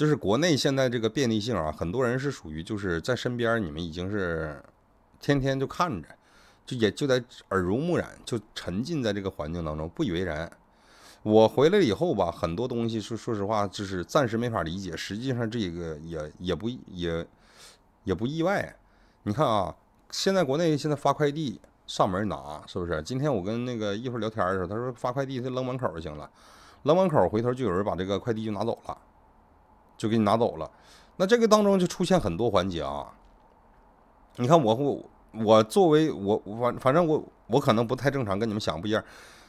就是国内现在这个便利性啊，很多人是属于就是在身边，你们已经是天天就看着，就也就在耳濡目染，就沉浸在这个环境当中，不以为然。我回来以后吧，很多东西说说实话，就是暂时没法理解。实际上这个也也不也也不意外。你看啊，现在国内现在发快递上门拿是不是？今天我跟那个一会儿聊天的时候，他说发快递他扔门口就行了，扔门口回头就有人把这个快递就拿走了。就给你拿走了，那这个当中就出现很多环节啊。你看我我我作为我我反反正我我可能不太正常，跟你们想不一样。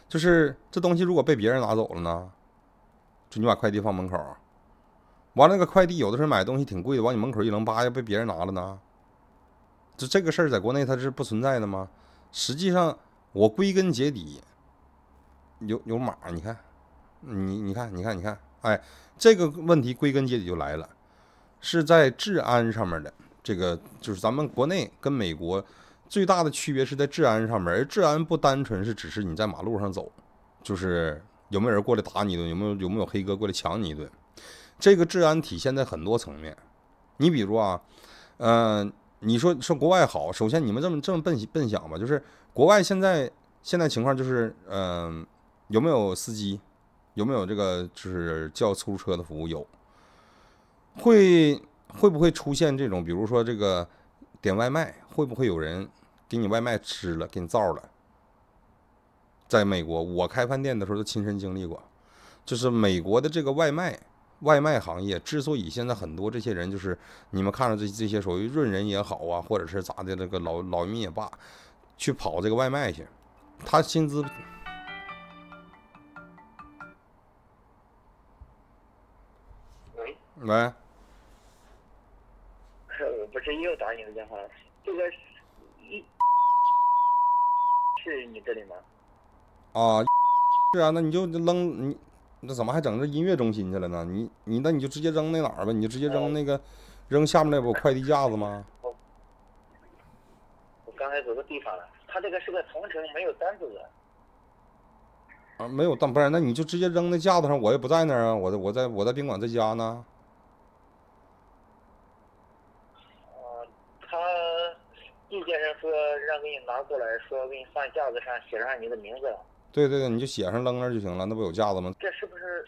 就是这东西如果被别人拿走了呢，就你把快递放门口，完了那个快递有的时候买东西挺贵的，往你门口一扔，叭，要被别人拿了呢。就这个事儿在国内它是不存在的吗？实际上我归根结底有有码，你看你你看你看你看。哎，这个问题归根结底就来了，是在治安上面的。这个就是咱们国内跟美国最大的区别是在治安上面。而治安不单纯是只是你在马路上走，就是有没有人过来打你一顿，有没有有没有黑哥过来抢你一顿。这个治安体现在很多层面。你比如啊，嗯，你说说国外好，首先你们这么这么笨笨想吧，就是国外现在现在情况就是，嗯，有没有司机？有没有这个就是叫出租车的服务？有，会会不会出现这种？比如说这个点外卖，会不会有人给你外卖吃了，给你造了？在美国，我开饭店的时候都亲身经历过。就是美国的这个外卖外卖行业，之所以现在很多这些人，就是你们看到这这些所谓润人也好啊，或者是咋的，这个老老民也罢，去跑这个外卖去，他薪资。喂。不是又打你的电话了？这个是，一，是你这里吗？啊，是啊，那你就扔你，那怎么还整这音乐中心去了呢？你你那你就直接扔那哪儿吧，你就直接扔那个扔下面那不快递架子吗？我，刚才走错地方了。他这个是个同城，没有单子的。啊，没有单，不是那你就直接扔那架子上，我也不在那儿啊。我在我在我在宾馆，在家呢。杜先生说：“让给你拿过来，说给你放架子上，写上你的名字。”对对对，你就写上扔那就行了，那不有架子吗？这是不是？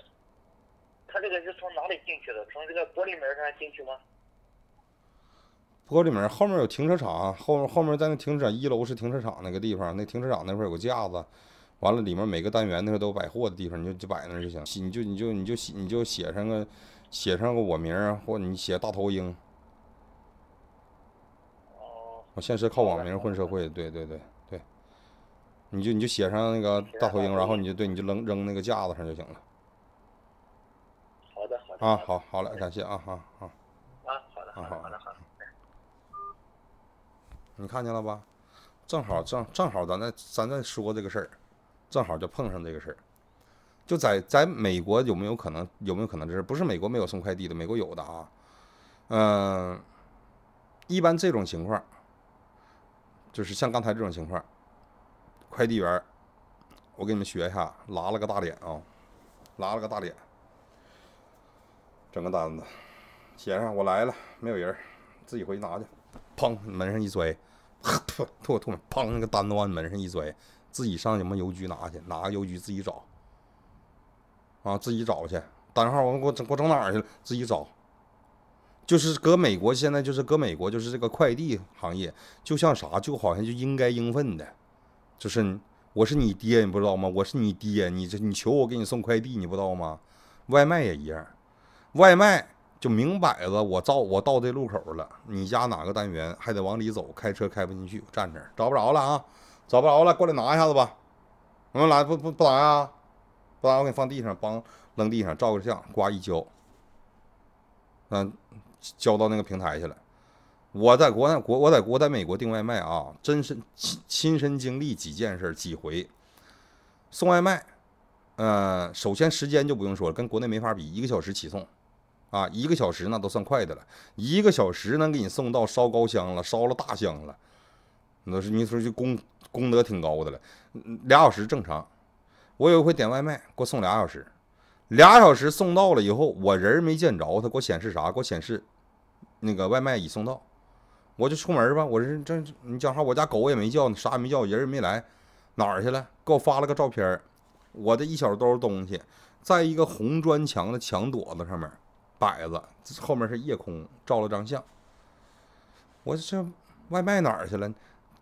他这个是从哪里进去的？从这个玻璃门儿上进去吗？玻璃门后面有停车场，后后面在那停车场，一楼是停车场那个地方，那停车场那块有个架子，完了里面每个单元那都百货的地方，你就就摆那就行，你就你就你就写你就写上个写上个我名儿，或你写大头鹰。我现实靠网名混社会，对对对对，你就你就写上那个大头鹰，然后你就对你就扔扔那个架子上就行了。好的好的。啊好好嘞，感谢啊好，好。啊，好的，好的，好的，好你看见了吧？正好正正好咱在咱在说这个事儿，正好就碰上这个事儿，就在在美国有没有可能有没有可能这事不是美国没有送快递的，美国有的啊。嗯，一般这种情况。就是像刚才这种情况，快递员，我给你们学一下，拉了个大脸啊，拉了个大脸，整个单子写上我来了，没有人，自己回去拿去，砰，门上一摔，吐吐吐，砰，那个单子往门上一摔，自己上什么邮局拿去，哪个邮局自己找，啊，自己找去，单号我给我整给我整哪儿去了，自己找。就是搁美国，现在就是搁美国，就是这个快递行业，就像啥，就好像就应该应分的，就是我是你爹，你不知道吗？我是你爹，你这你求我给你送快递，你不知道吗？外卖也一样，外卖就明摆着，我到我到这路口了，你家哪个单元还得往里走，开车开不进去，站这儿找不着了啊，找不着了，过来拿一下子吧，我们来不不不拿呀，不拿我给你放地上，帮扔地上照个相，刮一胶，嗯。交到那个平台去了。我在国内国我在国在美国订外卖啊，真身亲亲身经历几件事几回，送外卖，呃，首先时间就不用说了，跟国内没法比，一个小时起送，啊，一个小时那都算快的了，一个小时能给你送到烧高香了，烧了大香了，那是你说就功功德挺高的了。俩小时正常，我有一回点外卖，给我送俩小时，俩小时送到了以后，我人没见着，他给我显示啥？给我显示。那个外卖已送到，我就出门吧。我这这，你讲话，我家狗也没叫，啥也没叫，人也没来，哪儿去了？给我发了个照片，我的一小兜东西，在一个红砖墙的墙垛子上面摆着，后面是夜空，照了张相。我这外卖哪儿去了？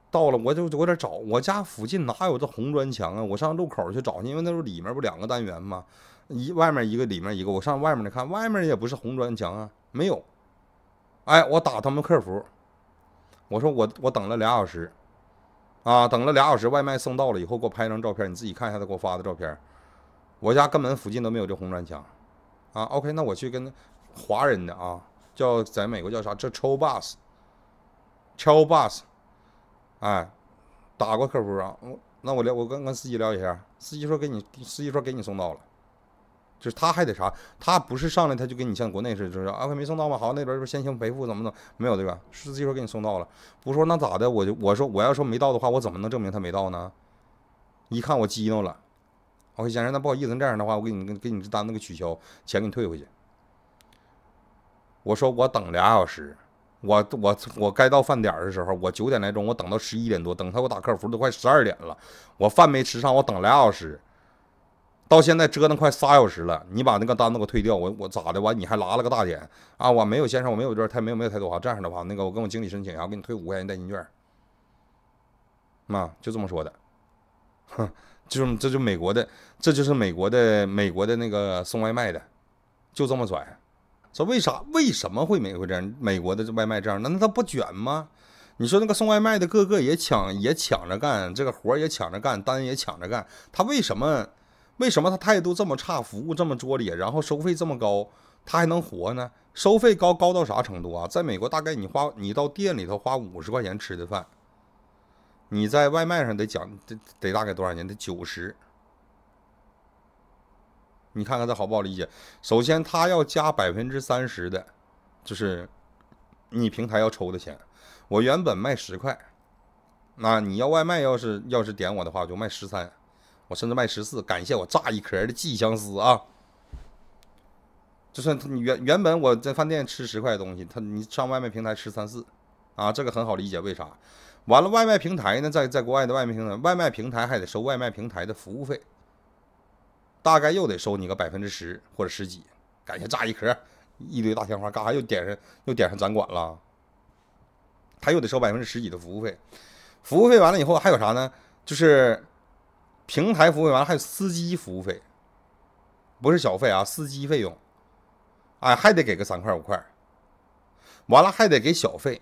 到了，我就我得找，我家附近哪有这红砖墙啊？我上路口去找去，因为那时候里面不两个单元嘛，一外面一个，里面一个。我上外面去看，外面也不是红砖墙啊，没有。哎，我打他们客服，我说我我等了俩小时，啊，等了俩小时，外卖送到了以后给我拍张照片，你自己看一下他给我发的照片，我家根本附近都没有这红砖墙，啊，OK，那我去跟华人的啊，叫在美国叫啥，这 c h o b u s c h o Bus，哎，打过客服啊，我那我聊，我跟跟司机聊一下，司机说给你，司机说给你送到了。就是他还得啥？他不是上来他就给你像国内似的，就是啊，没送到吗？好，那边儿先行赔付怎么怎么没有对吧？司机说给你送到了，不说那咋的？我就我说我要说没到的话，我怎么能证明他没到呢？一看我激怒了，OK，先生，那不好意思，这样的话我给你给你这单子给取消，钱给你退回去。我说我等俩小时，我我我该到饭点的时候，我九点来钟，我等到十一点多，等他给我打客服都快十二点了，我饭没吃上，我等俩小时。到现在折腾快仨小时了，你把那个单子给我退掉，我我咋的完？你还拉了个大点啊？我没有先生，我没有这太没有没有太多话，这样的话，那个我跟我经理申请，然后给你退五块钱代金券。啊，就这么说的，哼，就是这就美国的，这就是美国的美国的那个送外卖的，就这么拽。说为啥？为什么会美国这样？美国的这外卖这样？那那他不卷吗？你说那个送外卖的个个也抢也抢着干这个活，也抢着干单，也抢着干，他为什么？为什么他态度这么差，服务这么拙劣，然后收费这么高，他还能活呢？收费高高到啥程度啊？在美国，大概你花你到店里头花五十块钱吃的饭，你在外卖上得讲得得大概多少钱？得九十。你看看这好不好理解？首先，他要加百分之三十的，就是你平台要抽的钱。我原本卖十块，那你要外卖，要是要是点我的话，我就卖十三。我甚至卖十四，感谢我炸一壳的寄相思啊！就算你原原本我在饭店吃十块东西，他你上外卖平台吃三四啊，这个很好理解为啥。完了，外卖平台呢，在在国外的外卖平台，外卖平台还得收外卖平台的服务费，大概又得收你个百分之十或者十几。感谢炸一壳，一堆大鲜花，嘎哈又点上又点上展馆了，他又得收百分之十几的服务费。服务费完了以后还有啥呢？就是。平台服务完了，还有司机服务费，不是小费啊，司机费用，哎，还得给个三块五块，完了还得给小费，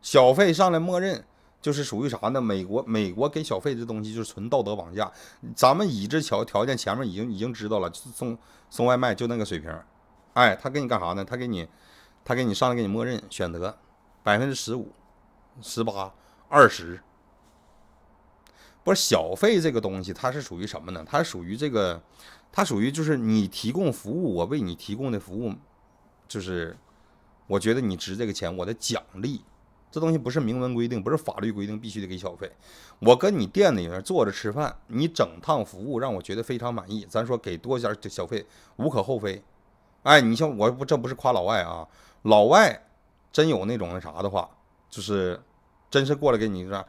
小费上来默认就是属于啥呢？美国美国给小费这东西就是纯道德绑架。咱们已知条条件前面已经已经知道了，送送外卖就那个水平，哎，他给你干啥呢？他给你，他给你上来给你默认选择百分之十五、十八、二十。不是小费这个东西，它是属于什么呢？它属于这个，它属于就是你提供服务，我为你提供的服务，就是我觉得你值这个钱，我的奖励。这东西不是明文规定，不是法律规定必须得给小费。我跟你店里面坐着吃饭，你整趟服务让我觉得非常满意，咱说给多点小费无可厚非。哎，你像我，不这不是夸老外啊，老外真有那种那啥的话，就是真是过来给你这样。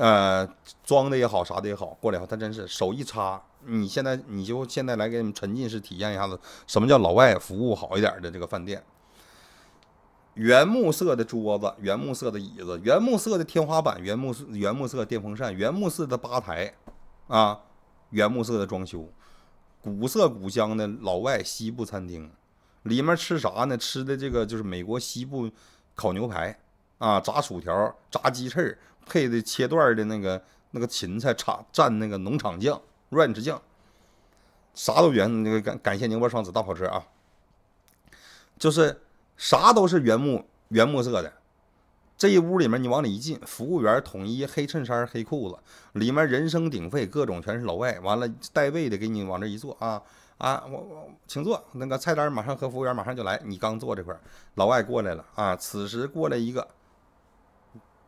呃，装的也好，啥的也好，过来以后他真是手一插，你现在你就现在来给你们沉浸式体验一下子，什么叫老外服务好一点的这个饭店？原木色的桌子，原木色的椅子，原木色的天花板，原木色原木色电风扇，原木色的吧台，啊，原木色的装修，古色古香的老外西部餐厅，里面吃啥呢？吃的这个就是美国西部烤牛排。啊，炸薯条、炸鸡翅配的切段的那个那个芹菜，插蘸那个农场酱、ranch 酱，啥都原那个感感谢宁波双子大跑车啊，就是啥都是原木原木色的，这一屋里面你往里一进，服务员统一黑衬衫黑裤子，里面人声鼎沸，各种全是老外，完了带位的给你往这一坐啊啊，我我请坐，那个菜单马上和服务员马上就来，你刚坐这块老外过来了啊，此时过来一个。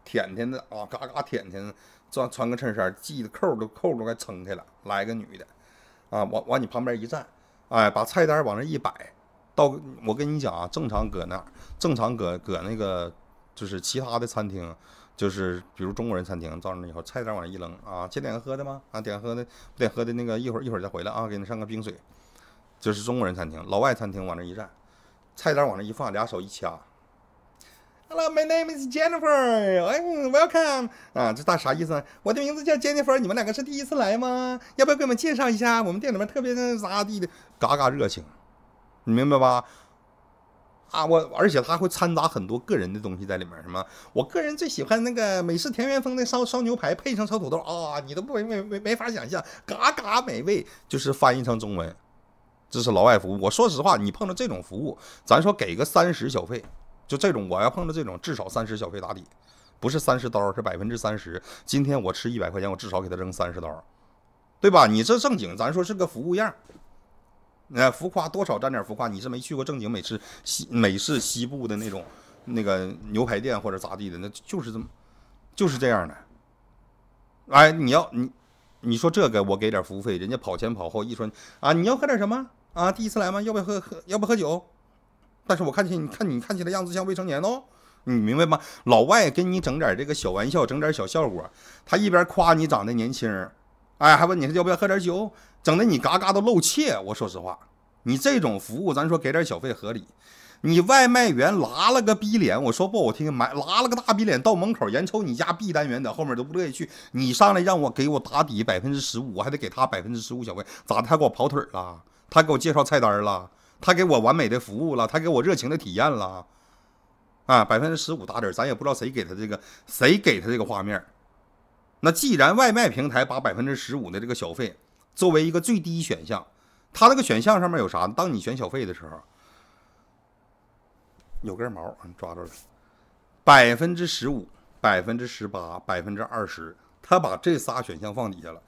舔舔的啊，嘎嘎舔舔的，穿穿个衬衫，系的扣都扣都快撑开了。来个女的，啊，往往你旁边一站，哎，把菜单往那一摆，到我跟你讲啊，正常搁那正常搁搁那个就是其他的餐厅，就是比如中国人餐厅，到那以后菜单往那一扔啊，点个喝的吗？啊，点个喝的，不点喝的那个一会儿一会儿再回来啊，给你上个冰水。就是中国人餐厅，老外餐厅往那一站，菜单往那一放，俩手一掐。Hello, my name is Jennifer. 哎，Welcome！啊，这大啥意思？我的名字叫 Jennifer。你们两个是第一次来吗？要不要给我们介绍一下？我们店里面特别咋地的，嘎嘎热情，你明白吧？啊，我而且他会掺杂很多个人的东西在里面。什么？我个人最喜欢那个美式田园风的烧烧牛排配上炒土豆啊，你都不没没没法想象，嘎嘎美味。就是翻译成中文，这是老外服务。我说实话，你碰到这种服务，咱说给个三十小费。就这种，我要碰到这种，至少三十小费打底，不是三十刀，是百分之三十。今天我吃一百块钱，我至少给他扔三十刀，对吧？你这正经，咱说是个服务样儿，浮夸多少沾点浮夸，你是没去过正经美式西美式西部的那种那个牛排店或者咋地的，那就是这么，就是这样的。哎，你要你，你说这个我给点服务费，人家跑前跑后，一说啊，你要喝点什么啊？第一次来吗？要不要喝喝？要不喝酒？但是我看见你看你看起来样子像未成年哦，你明白吗？老外跟你整点这个小玩笑，整点小效果，他一边夸你长得年轻，哎，还问你要不要喝点酒，整的你嘎嘎都露怯。我说实话，你这种服务咱说给点小费合理。你外卖员拉了个逼脸，我说不好听，买拉了个大逼脸到门口，眼瞅你家 B 单元在后面都不乐意去，你上来让我给我打底百分之十五，我还得给他百分之十五小费，咋的？他给我跑腿儿了，他给我介绍菜单了。他给我完美的服务了，他给我热情的体验了，啊，百分之十五打底，咱也不知道谁给他这个，谁给他这个画面。那既然外卖平台把百分之十五的这个小费作为一个最低选项，他这个选项上面有啥？当你选小费的时候，有根毛，抓住了，百分之十五、百分之十八、百分之二十，他把这仨选项放底下了。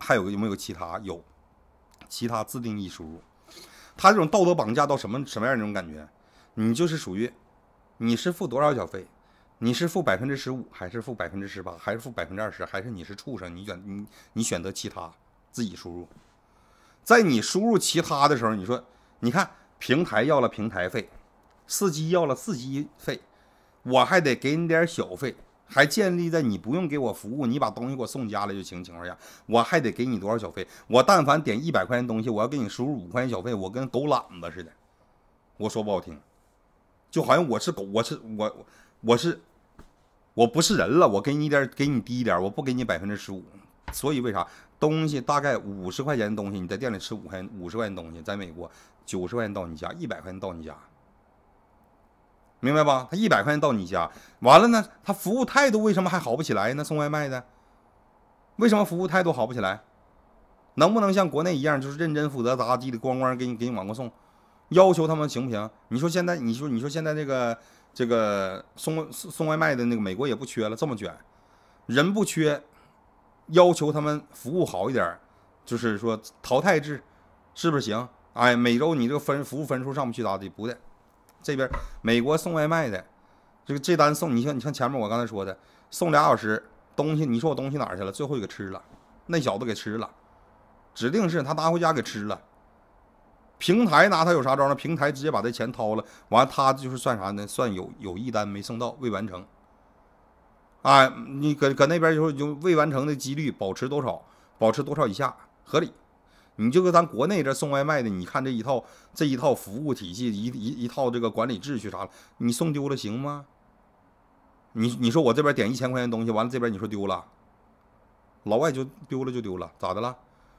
还有有没有其他？有，其他自定义输入。他这种道德绑架到什么什么样那种感觉？你就是属于，你是付多少小费？你是付百分之十五，还是付百分之十八，还是付百分之二十？还是你是畜生？你选你你选择其他，自己输入。在你输入其他的时候，你说你看平台要了平台费，司机要了司机费，我还得给你点小费。还建立在你不用给我服务，你把东西给我送家来就行情况下，我还得给你多少小费？我但凡点一百块钱东西，我要给你输入五块钱小费，我跟狗懒子似的。我说不好听，就好像我是狗，我是我我我是我不是人了。我给你点给你低点，我不给你百分之十五。所以为啥东西大概五十块钱的东西，你在店里吃五块钱五十块钱东西，在美国九十块钱到你家，一百块钱到你家。明白吧？他一百块钱到你家，完了呢？他服务态度为什么还好不起来？呢？送外卖的，为什么服务态度好不起来？能不能像国内一样，就是认真负责，咋地的，咣咣给你给你往过送？要求他们行不行？你说现在，你说你说现在这个这个送送送外卖的那个，美国也不缺了，这么卷，人不缺，要求他们服务好一点，就是说淘汰制，是不是行？哎，每周你这个分服务分数上不去咋地？不的。这边美国送外卖的，这个这单送你像你像前面我刚才说的，送俩小时东西，你说我东西哪儿去了？最后一给吃了，那小子给吃了，指定是他拿回家给吃了。平台拿他有啥招呢？平台直接把这钱掏了，完了他就是算啥呢？算有有一单没送到，未完成。哎，你搁搁那边就就未完成的几率保持多少？保持多少以下合理？你就搁咱国内这送外卖的，你看这一套这一套服务体系，一一一套这个管理秩序啥的，你送丢了行吗？你你说我这边点一千块钱东西，完了这边你说丢了，老外就丢了就丢了，咋的了？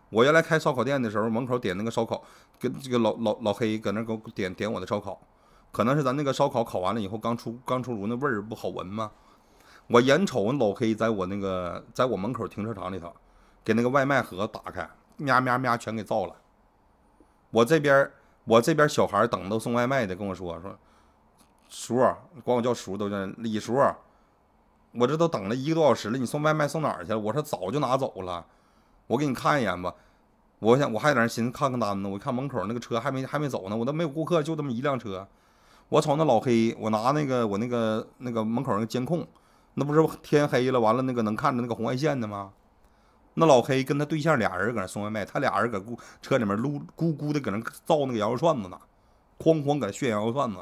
我原来开烧烤店的时候，门口点那个烧烤，跟这个老老老黑搁那给我点点我的烧烤，可能是咱那个烧烤烤完了以后刚出刚出炉那味儿不好闻吗？我眼瞅老黑在我那个在我门口停车场里头给那个外卖盒打开。喵喵喵，全给造了。我这边儿，我这边小孩儿等都送外卖的跟我说说，叔，管我叫叔都叫李叔。我这都等了一个多小时了，你送外卖送哪儿去了？我说早就拿走了。我给你看一眼吧。我想我还在这寻思看看单子，我一看门口那个车还没还没走呢，我都没有顾客，就这么一辆车。我瞅那老黑，我拿那个我那个那个门口那个监控，那不是天黑了完了那个能看着那个红外线的吗？那老黑跟他对象俩人搁那送外卖，他俩人搁车里面撸咕咕的搁那造那个羊肉串子呢，哐哐搁那炫羊肉串子。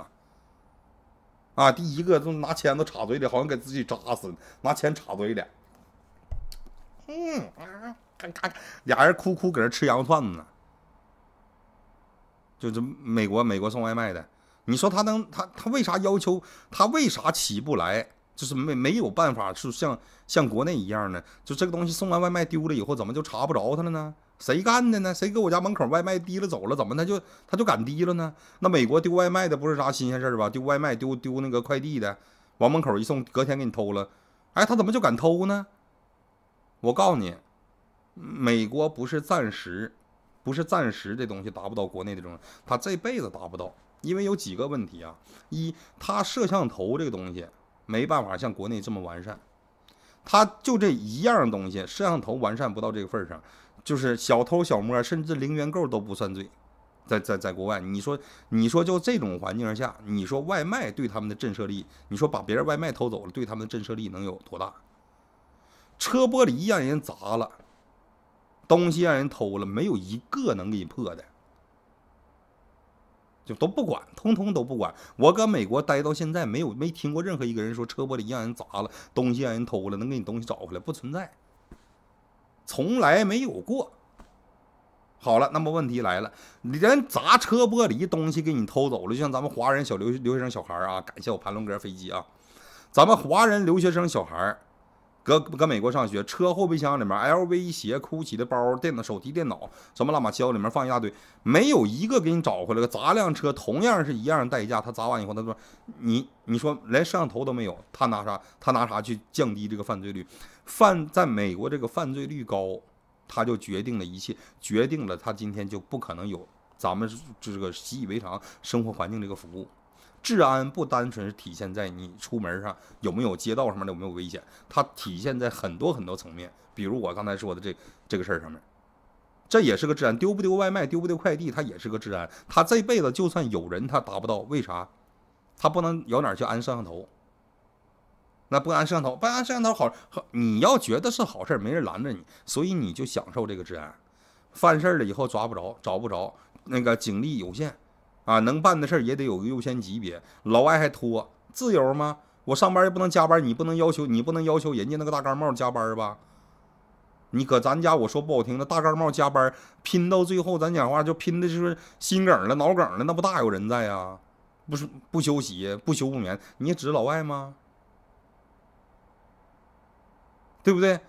啊，第一个就拿签子插嘴里，好像给自己扎死了，拿签插嘴里。嗯啊，咔，俩人哭哭搁那吃羊肉串子呢。就是美国美国送外卖的，你说他能他他为啥要求他为啥起不来？就是没没有办法，是像像国内一样的，就这个东西送完外卖丢了以后，怎么就查不着他了呢？谁干的呢？谁给我家门口外卖提了走了？怎么他就他就敢提了呢？那美国丢外卖的不是啥新鲜事儿吧？丢外卖丢丢那个快递的，往门口一送，隔天给你偷了。哎，他怎么就敢偷呢？我告诉你，美国不是暂时，不是暂时这东西达不到国内的这种，他这辈子达不到，因为有几个问题啊。一，他摄像头这个东西。没办法像国内这么完善，他就这一样东西，摄像头完善不到这个份上，就是小偷小摸甚至零元购都不算罪，在在在国外，你说你说就这种环境下，你说外卖对他们的震慑力，你说把别人外卖偷走了对他们的震慑力能有多大？车玻璃让人砸了，东西让人偷了，没有一个能给你破的。就都不管，通通都不管。我搁美国待到现在，没有没听过任何一个人说车玻璃让人砸了，东西让人偷了，能给你东西找回来不存在，从来没有过。好了，那么问题来了，连砸车玻璃、东西给你偷走了，就像咱们华人小留留学生小孩啊，感谢我盘龙哥飞机啊，咱们华人留学生小孩。搁搁美国上学，车后备箱里面 LV 鞋、GUCCI 的包、电脑、手提电脑，什么烂麻糟里面放一大堆，没有一个给你找回来。个砸辆车同样是一样代价，他砸完以后，他说：“你你说连摄像头都没有，他拿啥？他拿啥去降低这个犯罪率？犯在美国这个犯罪率高，他就决定了一切，决定了他今天就不可能有咱们这个习以为常生活环境这个服务。”治安不单纯是体现在你出门上有没有街道上面的有没有危险，它体现在很多很多层面。比如我刚才说的这这个事儿上面，这也是个治安，丢不丢外卖，丢不丢快递，它也是个治安。他这辈子就算有人他达不到，为啥？他不能有哪去安摄像头？那不安摄像头，不安摄像头好，好你要觉得是好事儿，没人拦着你，所以你就享受这个治安。犯事儿了以后抓不着，找不着，那个警力有限。啊，能办的事儿也得有个优先级别。老外还拖自由吗？我上班又不能加班，你不能要求你不能要求人家那个大盖帽加班吧？你搁咱家，我说不好听，的，大盖帽加班拼到最后，咱讲话就拼的就是心梗了、脑梗了，那不大有人在啊？不是不休息、不休不眠？你指老外吗？对不对？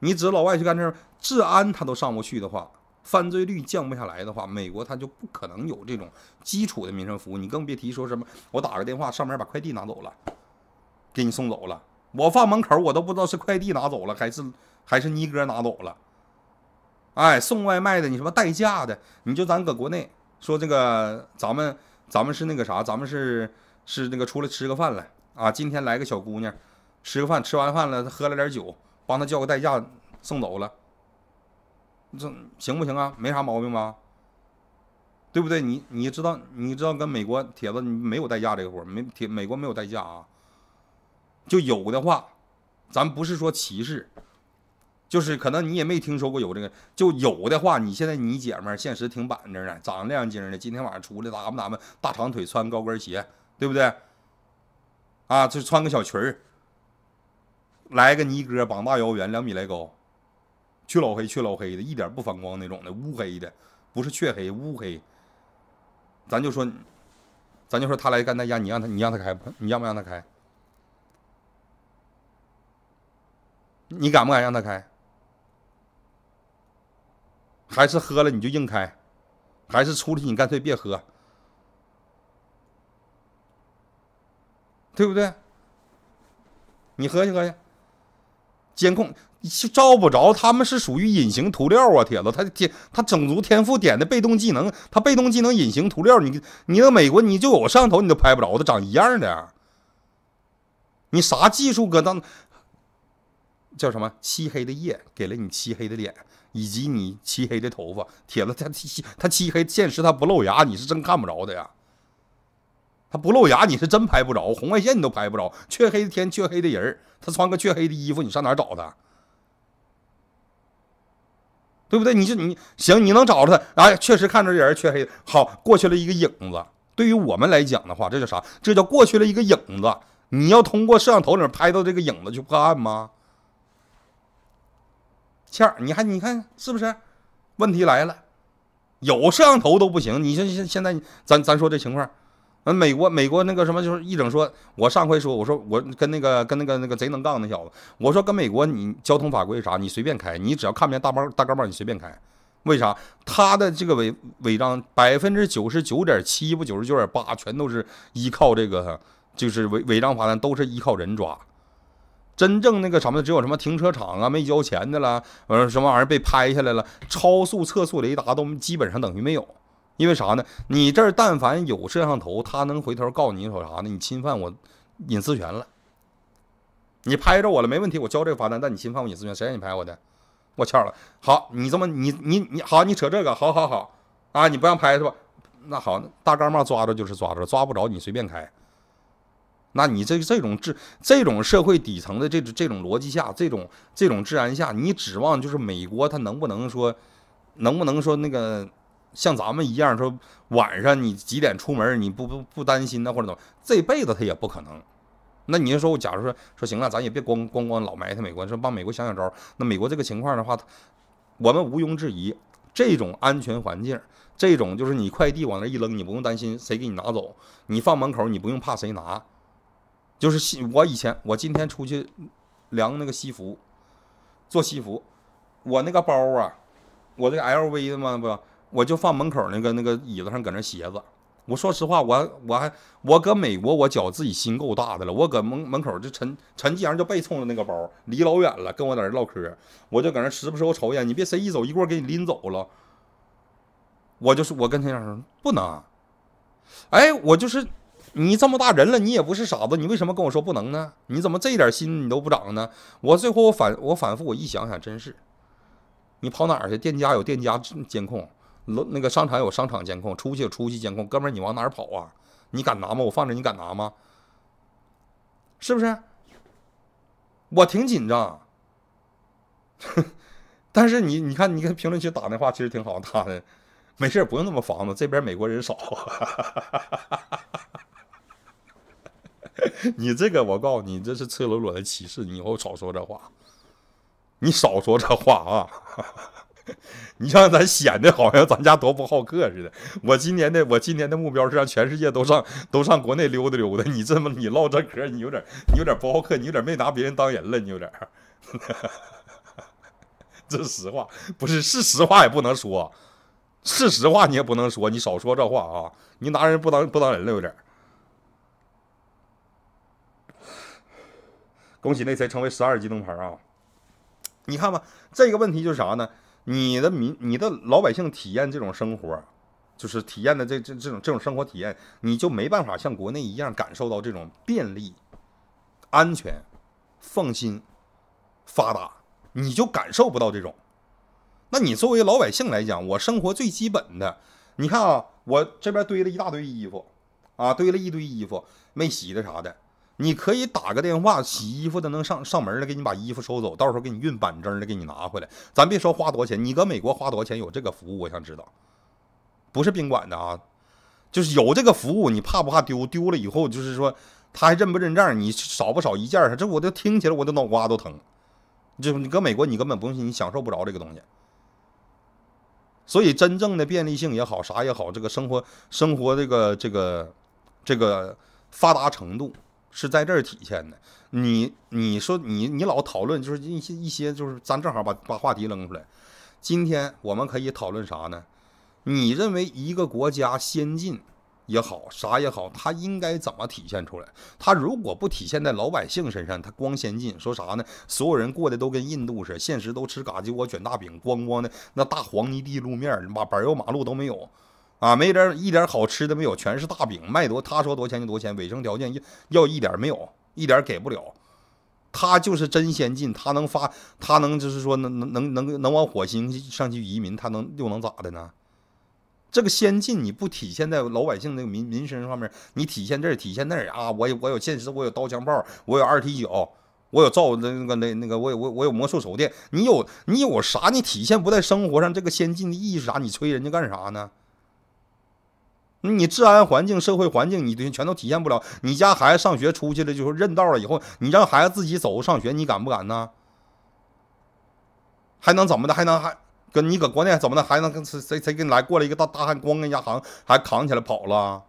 你指老外去干这治安他都上不去的话？犯罪率降不下来的话，美国他就不可能有这种基础的民生服务。你更别提说什么，我打个电话，上面把快递拿走了，给你送走了。我放门口，我都不知道是快递拿走了，还是还是尼哥拿走了。哎，送外卖的，你什么代驾的？你就咱搁国内说这个，咱们咱们是那个啥，咱们是是那个出来吃个饭了啊。今天来个小姑娘吃个饭，吃完饭了，喝了点酒，帮她叫个代驾送走了。这行不行啊？没啥毛病吧？对不对？你你知道你知道跟美国铁子没有代驾这个活儿没铁美国没有代驾啊。就有的话，咱不是说歧视，就是可能你也没听说过有这个。就有的话，你现在你姐们儿现实挺板正的，长得亮晶的，今天晚上出来打扮打扮，大长腿，穿高跟鞋，对不对？啊，就穿个小裙儿，来个尼哥，膀大腰圆，两米来高。黢老黑，黢老黑的，一点不反光那种的，乌黑的，不是雀黑，乌黑。咱就说，咱就说他来干代驾，你让他，你让他开，你让不让他开，你敢不敢让他开？还是喝了你就硬开，还是出去你干脆别喝，对不对？你合计合计。监控照不着，他们是属于隐形涂料啊，铁子，他天他种族天赋点的被动技能，他被动技能隐形涂料，你你那美国你就有摄像头你都拍不着，他长一样的，你啥技术搁当叫什么？漆黑的夜给了你漆黑的脸，以及你漆黑的头发，铁子他漆他漆黑，现实他不露牙，你是真看不着的呀，他不露牙，你是真拍不着，红外线你都拍不着，黢黑的天，黢黑的人儿。他穿个黢黑的衣服，你上哪儿找他？对不对？你就你行，你能找着他？哎，确实看着这人黢黑。好，过去了一个影子。对于我们来讲的话，这叫啥？这叫过去了一个影子。你要通过摄像头里拍到这个影子去破案吗？倩儿，你看，你看，是不是？问题来了，有摄像头都不行。你说现现在，咱咱说这情况。美国，美国那个什么，就是一整说，我上回说，我说我跟那个跟那个那个贼能杠那小子，我说跟美国，你交通法规啥，你随便开，你只要看不见大包大杆帽你随便开。为啥？他的这个违违章百分之九十九点七不九十九点八，全都是依靠这个，就是违违章罚单都是依靠人抓。真正那个什么，只有什么停车场啊没交钱的了，完了什么玩意被拍下来了，超速测速雷达都基本上等于没有。因为啥呢？你这儿但凡有摄像头，他能回头告你你说啥呢？你侵犯我隐私权了，你拍着我了，没问题，我交这个罚单。但你侵犯我隐私权，谁让你拍我的？我欠了。好，你这么你你你好，你扯这个，好，好，好啊，你不让拍是吧？那好，大干妈抓着就是抓着，抓不着你随便开。那你这这种治这种社会底层的这种这种逻辑下，这种这种治安下，你指望就是美国他能不能说，能不能说那个？像咱们一样说晚上你几点出门，你不不不担心呢，或者怎么？这辈子他也不可能。那你要说，我假如说说行了，咱也别光光光老埋汰美国，说帮美国想想招。那美国这个情况的话，我们毋庸置疑，这种安全环境，这种就是你快递往那一扔，你不用担心谁给你拿走，你放门口你不用怕谁拿。就是西，我以前我今天出去量那个西服做西服，我那个包啊，我这个 LV 的嘛不。我就放门口那个那个椅子上搁那歇着。我说实话，我我还我搁美国，我觉自己心够大的了。我搁门门口，这陈陈继阳就背冲着那个包，离老远了，跟我在那唠嗑，我就搁那时不时我瞅一眼，你别谁一走一过给你拎走了。我就是我跟陈继阳说不能，哎，我就是你这么大人了，你也不是傻子，你为什么跟我说不能呢？你怎么这点心你都不长呢？我最后我反我反复我一想想，真是，你跑哪儿去？店家有店家监控。楼那个商场有商场监控，出去有出去监控，哥们儿你往哪儿跑啊？你敢拿吗？我放着你敢拿吗？是不是？我挺紧张。但是你你看你跟评论区打电话其实挺好打的，没事不用那么防着，这边美国人少。你这个我告诉你，这是赤裸裸的歧视，你以后少说这话，你少说这话啊。你让咱显得好像咱家多不好客似的。我今年的我今年的目标是让全世界都上 都上国内溜达溜达。你这么你唠这嗑，你有点你有点不好客，你有点没拿别人当人了，你有点。这是实话，不是是实话也不能说，是实话你也不能说，你少说这话啊！你拿人不当不当人了，有点。恭喜那谁成为十二级灯牌啊！你看吧，这个问题就是啥呢？你的民，你的老百姓体验这种生活，就是体验的这这这种这种生活体验，你就没办法像国内一样感受到这种便利、安全、放心、发达，你就感受不到这种。那你作为老百姓来讲，我生活最基本的，你看啊，我这边堆了一大堆衣服啊，堆了一堆衣服没洗的啥的。你可以打个电话，洗衣服的能上上门来给你把衣服收走，到时候给你运板正的给你拿回来。咱别说花多少钱，你搁美国花多少钱有这个服务？我想知道，不是宾馆的啊，就是有这个服务。你怕不怕丢？丢了以后就是说他还认不认账？你少不少一件？这我都听起来我的脑瓜都疼。就你搁美国，你根本不用你享受不着这个东西。所以真正的便利性也好，啥也好，这个生活生活这个这个这个发达程度。是在这儿体现的，你你说你你老讨论就是一些一些就是咱正好把把话题扔出来，今天我们可以讨论啥呢？你认为一个国家先进也好啥也好，它应该怎么体现出来？它如果不体现在老百姓身上，它光先进说啥呢？所有人过得都跟印度似的，现实都吃嘎叽窝卷大饼，光光的那大黄泥地路面，马柏油马路都没有。啊，没点一点好吃的没有，全是大饼卖多，他说多钱就多钱，卫生条件要要一点没有，一点给不了。他就是真先进，他能发，他能就是说能能能能能往火星上去移民，他能又能咋的呢？这个先进你不体现在老百姓那个民民生上面，你体现这儿体现那儿啊？我有我有现实，我有刀枪炮，我有二踢脚，我有造那个那那个，我有我我有魔术手电，你有你有啥？你体现不在生活上，这个先进的意义是啥？你吹人家干啥呢？你治安环境、社会环境，你全都体现不了。你家孩子上学出去了，就说认道了。以后你让孩子自己走上学，你敢不敢呢？还能怎么的？还能还？跟你搁国内怎么的？还能跟谁谁谁给你来过来一个大大汉，光跟家扛还扛起来跑了？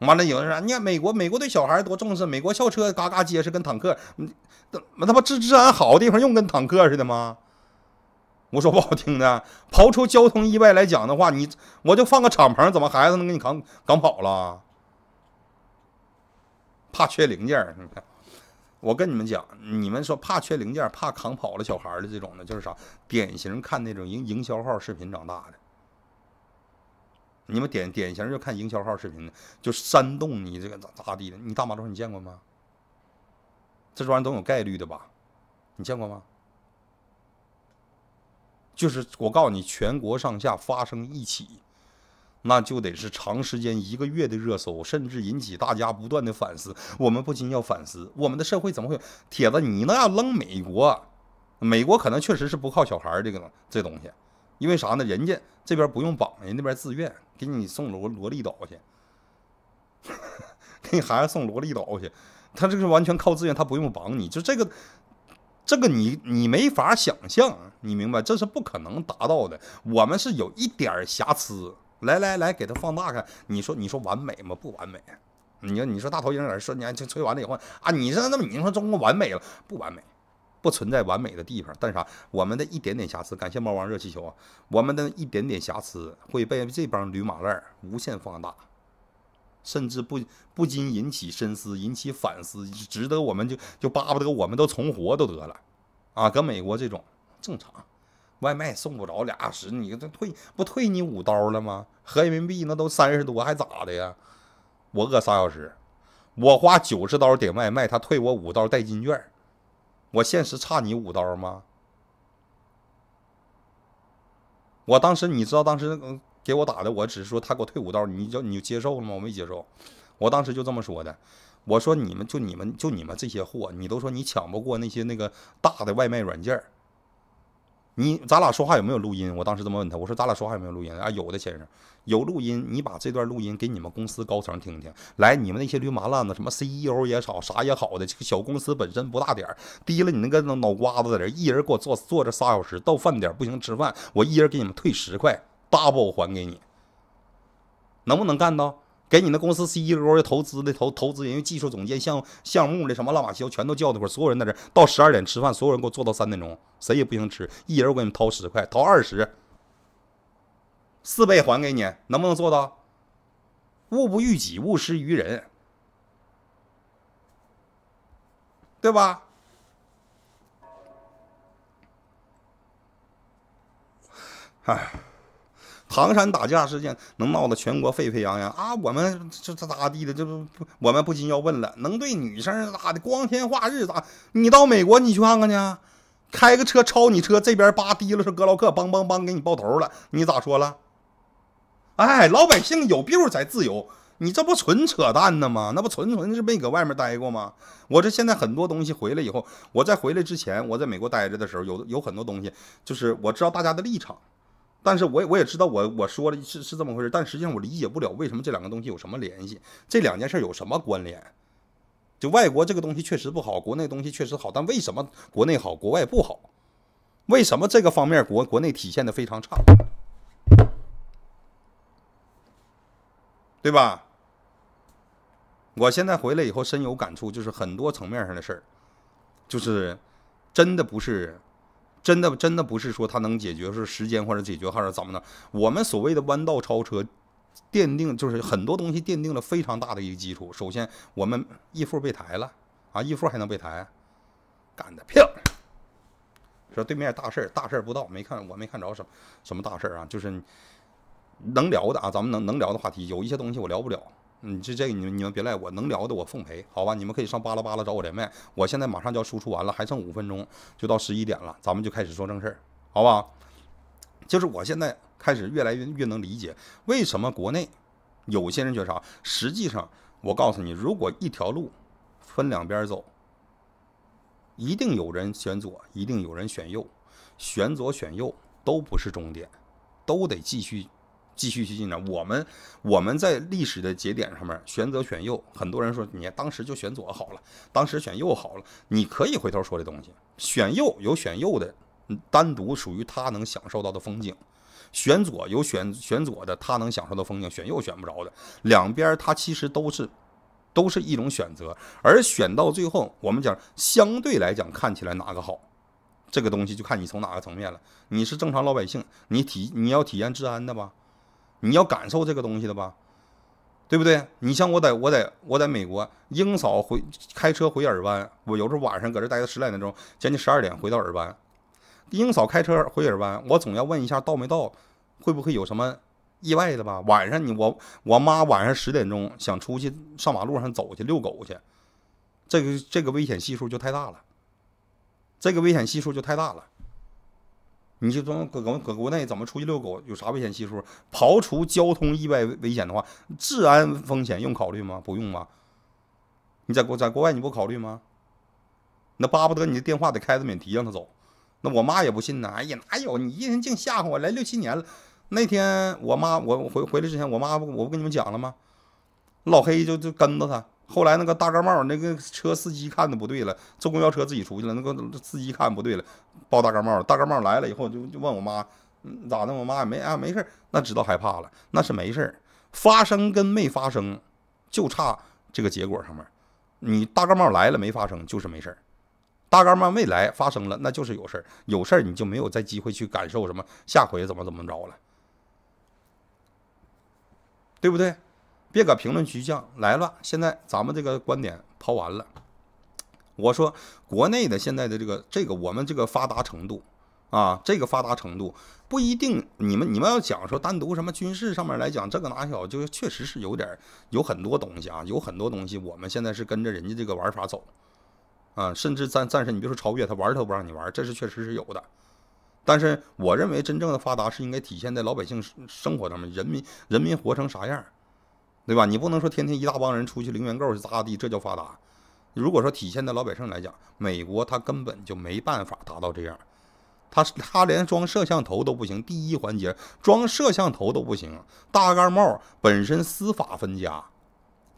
完了，有人说，你看美国，美国对小孩多重视，美国校车嘎嘎结实，跟坦克。那他妈治治安好的地方用跟坦克似的吗？我说不好听的，刨出交通意外来讲的话，你我就放个敞篷，怎么孩子能给你扛扛跑了？怕缺零件儿，你看，我跟你们讲，你们说怕缺零件怕扛跑了小孩的这种的，就是啥？典型看那种营营销号视频长大的，你们典典型就看营销号视频的，就煽动你这个咋咋地的。你大马车你见过吗？这玩意儿都有概率的吧？你见过吗？就是我告诉你，全国上下发生一起，那就得是长时间一个月的热搜，甚至引起大家不断的反思。我们不禁要反思，我们的社会怎么会？铁子，你那要扔美国？美国可能确实是不靠小孩这个这东西，因为啥呢？人家这边不用绑，人那边自愿给你送萝萝莉岛去，给孩子送萝莉岛去，他这是完全靠自愿，他不用绑你就这个。这个你你没法想象，你明白这是不可能达到的。我们是有一点瑕疵，来来来，给它放大看。你说你说完美吗？不完美。你说你说大头鹰人说你吹完了以后啊，你说那么你说中国完美了不完美？不存在完美的地方，但是啥？我们的一点点瑕疵，感谢猫王热气球啊，我们的一点点瑕疵会被这帮驴马烂无限放大。甚至不不禁引起深思，引起反思，值得我们就就巴不得我们都重活都得了，啊，搁美国这种正常，外卖送不着俩小时，你这退不退你五刀了吗？合人民币那都三十多，还咋的呀？我饿仨小时，我花九十刀点外卖，他退我五刀代金券，我现实差你五刀吗？我当时你知道当时给我打的，我只是说他给我退五刀，你就你就接受了吗？我没接受，我当时就这么说的。我说你们就你们就你们这些货，你都说你抢不过那些那个大的外卖软件你咱俩说话有没有录音？我当时这么问他，我说咱俩说话有没有录音？啊，有的先生，有录音。你把这段录音给你们公司高层听听，来，你们那些驴麻烂子，什么 CEO 也好，啥也好的，这个小公司本身不大点儿，低了你那个脑瓜子点儿，一人给我坐坐着仨小时，到饭点不行吃饭，我一人给你们退十块。double 还给你，能不能干到？给你那公司 CEO、投资的投、投资人、技术总监、项项目的什么拉马萧，全都叫那块，所有人在这到十二点吃饭，所有人给我做到三点钟，谁也不行吃，一人我给你们掏十块，掏二十，四倍还给你，能不能做到？勿不欲己，勿施于人，对吧？唉。唐山打架事件能闹得全国沸沸扬扬啊！我们这这咋地的？这不不，我们不禁要问了：能对女生咋的？光天化日咋？你到美国你去看看去，开个车超你车，这边叭提溜出格劳克，梆梆梆给你爆头了，你咋说了？哎，老百姓有病才自由，你这不纯扯淡呢吗？那不纯纯是没搁外面待过吗？我这现在很多东西回来以后，我在回来之前我在美国待着的时候，有有很多东西就是我知道大家的立场。但是，我我也知道，我我说了是是这么回事但实际上我理解不了为什么这两个东西有什么联系，这两件事有什么关联？就外国这个东西确实不好，国内东西确实好，但为什么国内好，国外不好？为什么这个方面国国内体现的非常差？对吧？我现在回来以后深有感触，就是很多层面上的事儿，就是真的不是。真的，真的不是说他能解决是时间或者解决还是怎么的。我们所谓的弯道超车，奠定就是很多东西奠定了非常大的一个基础。首先，我们义父被抬了啊，义父还能被抬，干的漂亮。说对面大事儿，大事儿不到，没看我没看着什么什么大事儿啊，就是能聊的啊，咱们能能聊的话题，有一些东西我聊不了。你这这个，你们你们别赖我，能聊的我奉陪，好吧？你们可以上巴拉巴拉找我连麦，我现在马上就要输出完了，还剩五分钟就到十一点了，咱们就开始说正事儿，好吧？就是我现在开始越来越越能理解，为什么国内有些人觉得啥？实际上，我告诉你，如果一条路分两边走，一定有人选左，一定有人选右，选左选右都不是终点，都得继续。继续去进展，我们我们在历史的节点上面选择选右，很多人说你当时就选左好了，当时选右好了，你可以回头说这东西，选右有选右的，单独属于他能享受到的风景，选左有选选左的，他能享受到风景，选右选不着的，两边他其实都是，都是一种选择，而选到最后，我们讲相对来讲看起来哪个好，这个东西就看你从哪个层面了，你是正常老百姓，你体你要体验治安的吧。你要感受这个东西的吧，对不对？你像我，在我，在我在美国，英嫂回开车回尔湾，我有时候晚上搁这待个十来点钟，将近十二点回到尔湾，英嫂开车回尔湾，我总要问一下到没到，会不会有什么意外的吧？晚上你我我妈晚上十点钟想出去上马路上走去遛狗去，这个这个危险系数就太大了，这个危险系数就太大了。你就从搁搁搁国内怎么出去遛狗，有啥危险系数？刨除交通意外危险的话，治安风险用考虑吗？不用吗？你在国在国外你不考虑吗？那巴不得你的电话得开着免提让他走。那我妈也不信呢。哎呀，哪有你一天净吓唬我？来六七年了。那天我妈我回回来之前，我妈不我不跟你们讲了吗？老黑就就跟着他。后来那个大盖帽那个车司机看的不对了，坐公交车自己出去了。那个司机看不对了，抱大盖帽大盖帽来了以后，就就问我妈，嗯，咋的？我妈也没啊，没事那知道害怕了，那是没事发生跟没发生，就差这个结果上面。你大盖帽来了没发生，就是没事大盖帽没来发生了，那就是有事儿。有事儿你就没有再机会去感受什么下回怎么怎么着了，对不对？别搁评论区犟，来了，现在咱们这个观点抛完了。我说国内的现在的这个这个，我们这个发达程度啊，这个发达程度不一定。你们你们要讲说单独什么军事上面来讲，这个哪小就是确实是有点有很多东西啊，有很多东西。我们现在是跟着人家这个玩法走啊，甚至暂暂时你别说超越他玩他不让你玩，这是确实是有的。但是我认为真正的发达是应该体现在老百姓生活上面，人民人民活成啥样。对吧？你不能说天天一大帮人出去零元购去咋咋地，这叫发达。如果说体现在老百姓来讲，美国他根本就没办法达到这样，他他连装摄像头都不行。第一环节装摄像头都不行，大盖帽本身司法分家，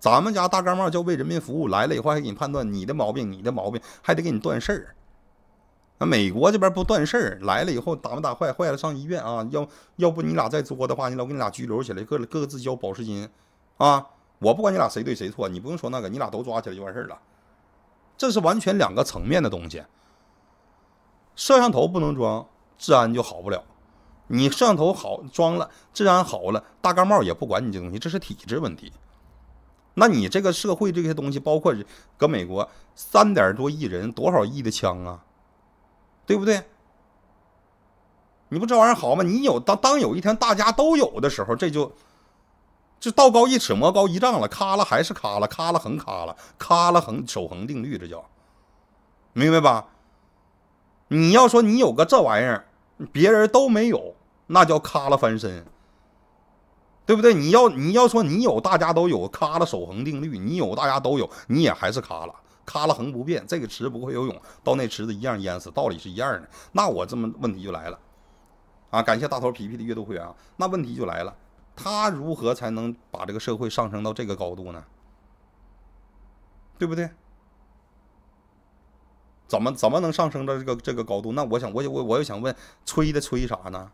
咱们家大盖帽叫为人民服务来了以后还给你判断你的毛病，你的毛病还得给你断事儿。那美国这边不断事儿，来了以后打没打坏坏了上医院啊？要要不你俩再作的话，你老跟给你俩拘留起来，各各自交保释金。啊，我不管你俩谁对谁错，你不用说那个，你俩都抓起来就完事儿了。这是完全两个层面的东西。摄像头不能装，治安就好不了。你摄像头好装了，治安好了，大盖帽也不管你这东西，这是体制问题。那你这个社会这些东西，包括搁美国三点多亿人，多少亿的枪啊，对不对？你不这玩意儿好吗？你有当当有一天大家都有的时候，这就。这道高一尺，魔高一丈了，咔了还是咔了，咔了横咔了，咔了横守恒定律，这叫明白吧？你要说你有个这玩意儿，别人都没有，那叫咔了翻身，对不对？你要你要说你有，大家都有咔了守恒定律，你有大家都有，你也还是咔了，咔了恒不变。这个池不会游泳，到那池子一样淹死，道理是一样的。那我这么问题就来了，啊，感谢大头皮皮的阅读会员啊，那问题就来了。他如何才能把这个社会上升到这个高度呢？对不对？怎么怎么能上升到这个这个高度？那我想，我我我又想问，吹的吹啥呢？